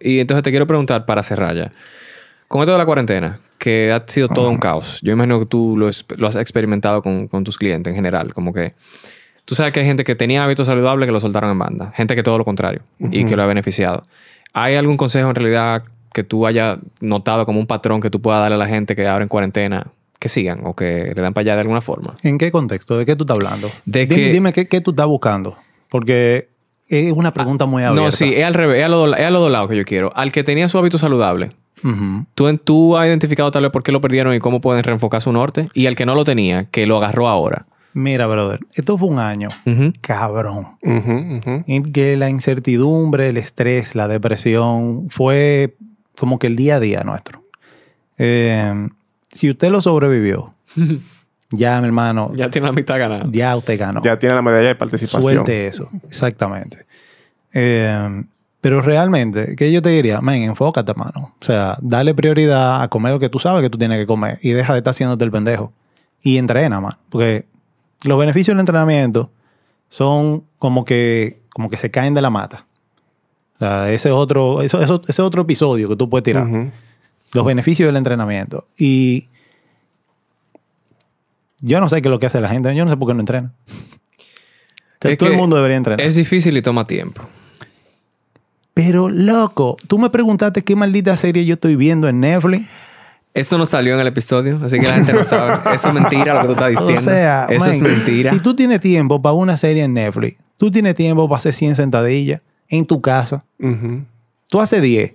Y entonces te quiero preguntar para cerrar ya. Con esto de la cuarentena, que ha sido todo un caos, yo imagino que tú lo, has experimentado con, tus clientes en general, como que tú sabes que hay gente que tenía hábitos saludables que lo soltaron en banda, gente que todo lo contrario y que lo ha beneficiado. ¿Hay algún consejo en realidad que tú hayas notado como un patrón que tú puedas darle a la gente que ahora en cuarentena que sigan o que le dan para allá de alguna forma? ¿En qué contexto? ¿De qué tú estás hablando? dime, qué, qué tú estás buscando. Porque es una ah, pregunta muy abierta. No, sí, es al revés, es a lo, lado que yo quiero. Al que tenía su hábito saludable, tú, tú has identificado tal vez por qué lo perdieron y cómo pueden reenfocar su norte. Y al que no lo tenía, que lo agarró ahora. Mira, brother, esto fue un año cabrón. que la incertidumbre, el estrés, la depresión fue como que el día a día nuestro. Eh, si usted lo sobrevivió, Ya, mi hermano. Ya tiene la mitad ganada. Ya usted ganó. Ya tiene la medalla de participación. Suelte eso. Exactamente. Eh, pero realmente, ¿qué yo te diría? Men, enfócate, hermano. O sea, dale prioridad a comer lo que tú sabes que tú tienes que comer y deja de estar haciéndote el pendejo. Y entrena, man. Porque los beneficios del entrenamiento son como que, como que se caen de la mata. O sea, ese es otro, eso, otro episodio que tú puedes tirar. Los beneficios del entrenamiento. Y yo no sé qué es lo que hace la gente. Yo no sé por qué no entrena. todo el mundo debería entrenar. Es difícil y toma tiempo. Pero, loco, tú me preguntaste qué maldita serie yo estoy viendo en Netflix. Esto no salió en el episodio, así que la gente no sabe. Eso es mentira lo que tú estás diciendo. O sea, eso es mentira. Si tú tienes tiempo para una serie en Netflix, tú tienes tiempo para hacer 100 sentadillas en tu casa. Tú hace 10,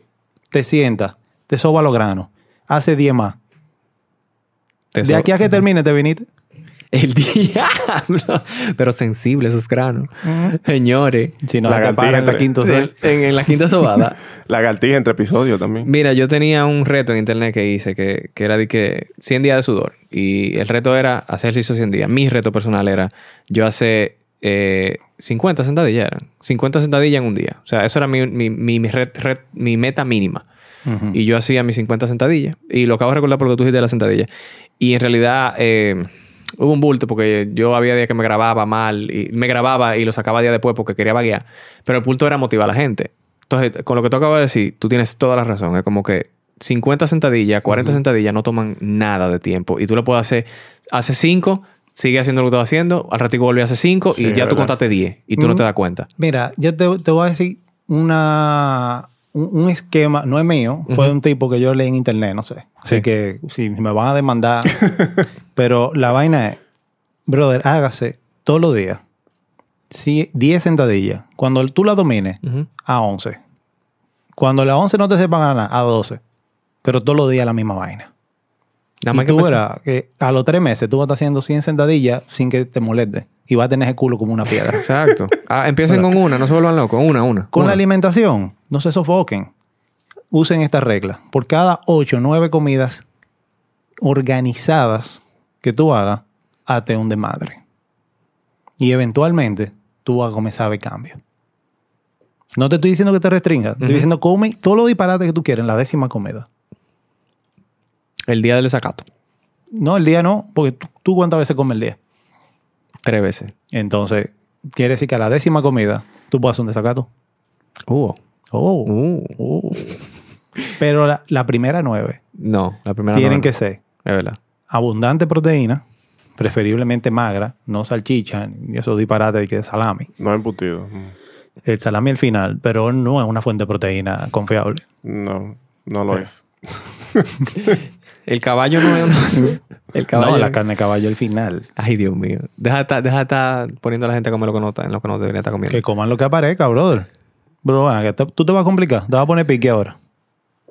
te sientas, te soba los granos, hace 10 más. de aquí a que termine, te viniste. El diablo. Pero sensible esos granos. Señores. Si no, en la quinta sobada. la quinta entre episodios también. Mira, yo tenía un reto en internet que hice que, era de que 100 días de sudor. Y el reto era hacer ejercicio 100 días. Mi reto personal era yo hacer 50 eh, sentadillas. Eran. 50 sentadillas en un día. O sea, eso era mi, mi, meta mínima. Y yo hacía mis 50 sentadillas. Y lo acabo de recordar porque tú dijiste de las sentadillas. Y en realidad... Eh, hubo un bulto porque yo había días que me grababa mal y me grababa y lo sacaba día después porque quería baguear. Pero el punto era motivar a la gente. Entonces, con lo que tú acabas de decir, tú tienes toda la razón. Es como que 50 sentadillas, 40 sentadillas no toman nada de tiempo. Y tú lo puedes hacer, hace 5, sigue haciendo lo que estás haciendo, al ratito vuelve a hacer 5 y ya tú contaste 10 y tú no te das cuenta. Mira, yo te voy a decir una, un, esquema, no es mío, fue de un tipo que yo leí en internet, no sé. Así que si me van a demandar. pero la vaina es, brother, hágase todos los días 10 sentadillas. Cuando tú la domines, a 11. Cuando las 11 no te sepan ganar, a 12. Pero todos los días la misma vaina. Nada tú verás que a los tres meses tú vas a haciendo 100 sentadillas sin que te moleste y va a tener el culo como una piedra. Exacto. Ah, empiecen con una, no se vuelvan locos. Una, una. Con la alimentación, no se sofoquen. Usen esta regla. Por cada ocho o nueve comidas organizadas que tú hagas, hazte un de madre. Y eventualmente tú vas a comenzar a No te estoy diciendo que te restringas. te Estoy diciendo come todo lo disparate que tú quieras en la décima comida. El día del desacato. No, el día no, porque tú cuántas veces comes el día. Tres veces. Entonces, quiere decir que a la décima comida tú puedes un desacato. Oh. Uh. Oh. Pero la, primera nueve. No, la primera Tienen que ser. Es verdad. Abundante proteína, preferiblemente magra, no salchicha, y disparate disparates que de salami. No embutido. Mm. El salami al final, pero no es una fuente de proteína confiable. No, no lo eh. es. es. El caballo no es el caballo. No, la carne de caballo al final. Ay, Dios mío. Deja de estar, poniendo a la gente a comer lo que no, en lo que no debería estar comiendo. Que coman lo que aparezca, brother. Bro, tú te vas a complicar. Te vas a poner pique ahora.